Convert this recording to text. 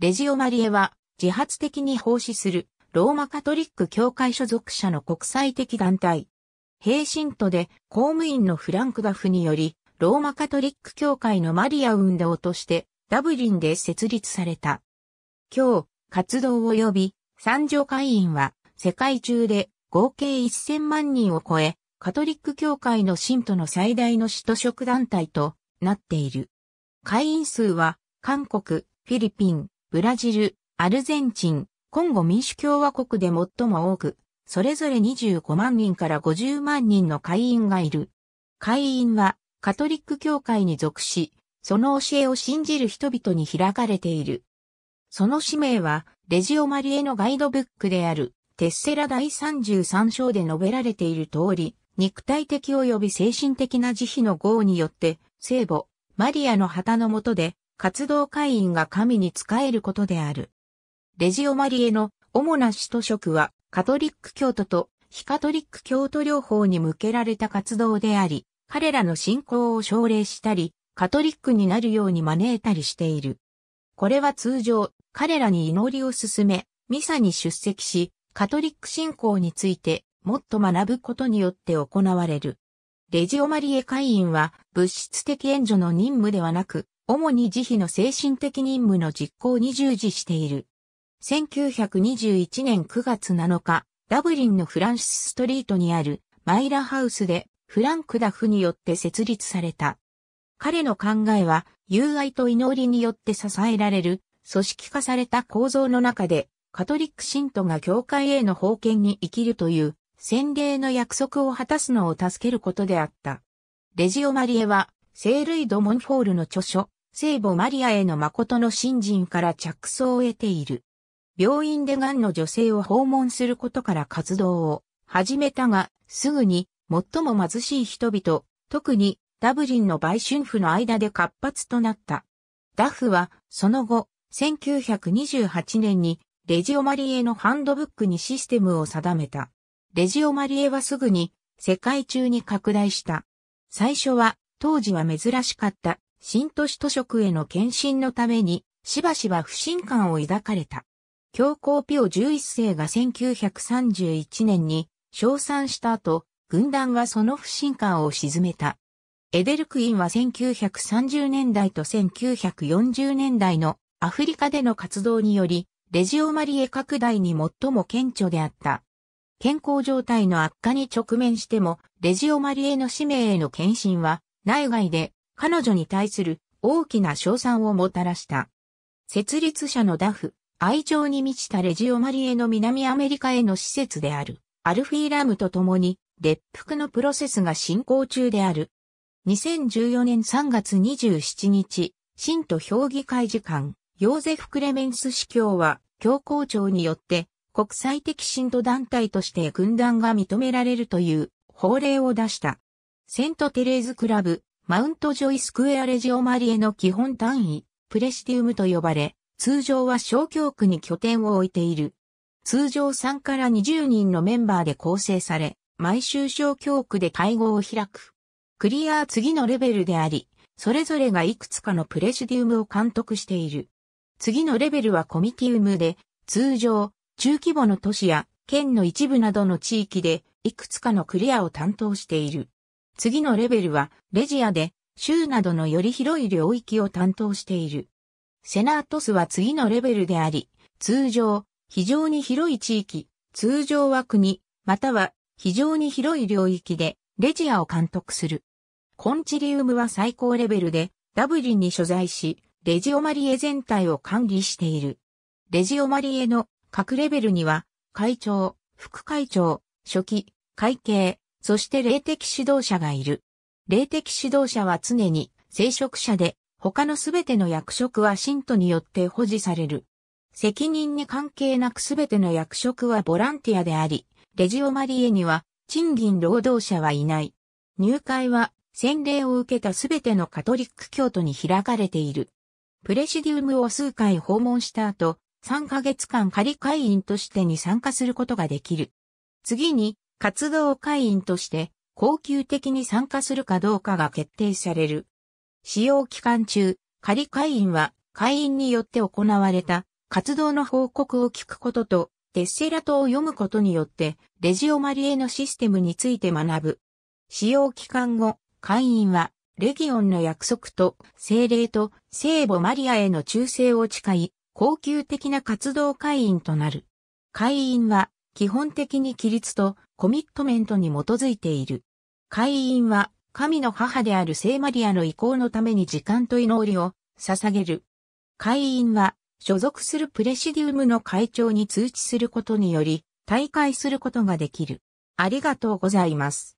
レジオ・マリエは自発的に奉仕するローマカトリック教会所属者の国際的団体。平信徒で公務員のフランク・ガフにより、ローマカトリック教会のマリア運動としてダブリンで設立された。今日、活動及び参上会員は世界中で合計1000万人を超え、カトリック教会の信徒の最大の使徒職団体となっている。会員数は韓国、フィリピン、ブラジル、アルゼンチン、コンゴ民主共和国で最も多く、それぞれ25万人から50万人の会員がいる。会員はカトリック教会に属し、その教えを信じる人々に開かれている。その使命は、レジオ・マリエのガイドブックである、テッセラ第33章で述べられている通り、肉体的及び精神的な慈悲の業によって、聖母、マリアの旗の下で、活動会員が神に仕えることである。レジオマリエの主な使徒職はカトリック教徒と非カトリック教徒両方に向けられた活動であり、彼らの信仰を奨励したり、カトリックになるように招いたりしている。これは通常、彼らに祈りを進め、ミサに出席し、カトリック信仰についてもっと学ぶことによって行われる。レジオマリエ会員は物質的援助の任務ではなく、主に慈悲の精神的任務の実行に従事している。1921年9月7日、ダブリンのフランシスストリートにあるマイラハウスでフランク・ダフによって設立された。彼の考えは、友愛と祈りによって支えられる、組織化された構造の中で、カトリック信徒が教会への封建に生きるという、洗礼の約束を果たすのを助けることであった。レジオ・マリエは、聖ルイド・モンフォールの著書、聖母マリアへの誠の信心から着想を得ている。病院で癌の女性を訪問することから活動を始めたが、すぐに最も貧しい人々、特にダブリンの売春婦の間で活発となった。ダフは、その後、1928年にレジオマリエのハンドブックにシステムを定めた。レジオマリエはすぐに世界中に拡大した。最初は当時は珍しかった新都市都職への献身のために、しばしば不信感を抱かれた。教皇ピオ11世が1931年に称賛した後、軍団はその不信感を沈めた。エデルクインは1930年代と1940年代のアフリカでの活動により、レジオマリエ拡大に最も顕著であった。健康状態の悪化に直面しても、レジオマリエの使命への献身は、内外で彼女に対する大きな賞賛をもたらした。設立者のダフ、愛情に満ちたレジオマリエの南アメリカへの施設である、アルフィーラムと共に、列腹のプロセスが進行中である。2014年3月27日、新徒評議会時間、ヨーゼフ・クレメンス司教は、教皇庁によって、国際的信徒団体として軍団が認められるという法令を出した。セント・テレーズ・クラブ、マウントジョイスクエアレジオマリエの基本単位、プレシディウムと呼ばれ、通常は小教区に拠点を置いている。通常3から20人のメンバーで構成され、毎週小教区で会合を開く。クリアは次のレベルであり、それぞれがいくつかのプレシディウムを監督している。次のレベルはコミティウムで、通常、中規模の都市や県の一部などの地域で、いくつかのクリアを担当している。次のレベルは、レジアで、州などのより広い領域を担当している。セナートスは次のレベルであり、通常、非常に広い地域、通常は国、または非常に広い領域でレジアを監督する。コンチリウムは最高レベルでダブリンに所在し、レジオマリエ全体を管理している。レジオマリエの各レベルには、会長、副会長、初期、会計、そして霊的指導者がいる。霊的指導者は常に聖職者で、他のすべての役職は信徒によって保持される。責任に関係なくすべての役職はボランティアであり、レジオマリエには賃金労働者はいない。入会は洗礼を受けたすべてのカトリック教徒に開かれている。プレシディウムを数回訪問した後、3ヶ月間仮会員としてに参加することができる。次に、活動会員として、恒久的に参加するかどうかが決定される。使用期間中、仮会員は会員によって行われた活動の報告を聞くことと、テッセラトを読むことによって、レジオマリエのシステムについて学ぶ。使用期間後、会員は、レギオンの約束と、精霊と、聖母マリアへの忠誠を誓い、恒久的な活動会員となる。会員は、基本的に規律とコミットメントに基づいている。会員は神の母である聖マリアの意向のために時間と祈りを捧げる。会員は所属するプレシディウムの会長に通知することにより、退会することができる。ありがとうございます。